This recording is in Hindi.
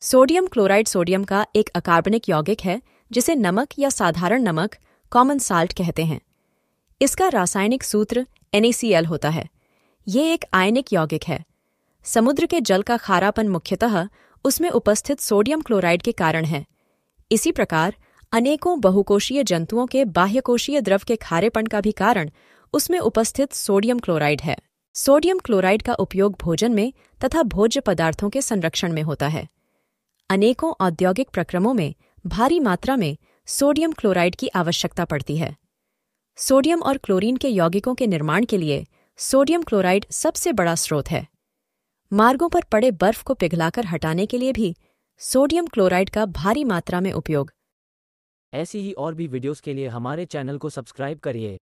सोडियम क्लोराइड सोडियम का एक अकार्बनिक यौगिक है जिसे नमक या साधारण नमक कॉमन साल्ट कहते हैं इसका रासायनिक सूत्र NaCl होता है ये एक आयनिक यौगिक है समुद्र के जल का खारापन मुख्यतः उसमें उपस्थित सोडियम क्लोराइड के कारण है इसी प्रकार अनेकों बहुकोशीय जंतुओं के बाह्यकोशीय द्रव के खारेपन का भी कारण उसमें उपस्थित सोडियम क्लोराइड है सोडियम क्लोराइड का उपयोग भोजन में तथा भोज्य पदार्थों के संरक्षण में होता है अनेकों औद्योगिक प्रक्रमों में भारी मात्रा में सोडियम क्लोराइड की आवश्यकता पड़ती है सोडियम और क्लोरीन के यौगिकों के निर्माण के लिए सोडियम क्लोराइड सबसे बड़ा स्रोत है मार्गों पर पड़े बर्फ को पिघलाकर हटाने के लिए भी सोडियम क्लोराइड का भारी मात्रा में उपयोग ऐसी ही और भी वीडियोस के लिए हमारे चैनल को सब्सक्राइब करिए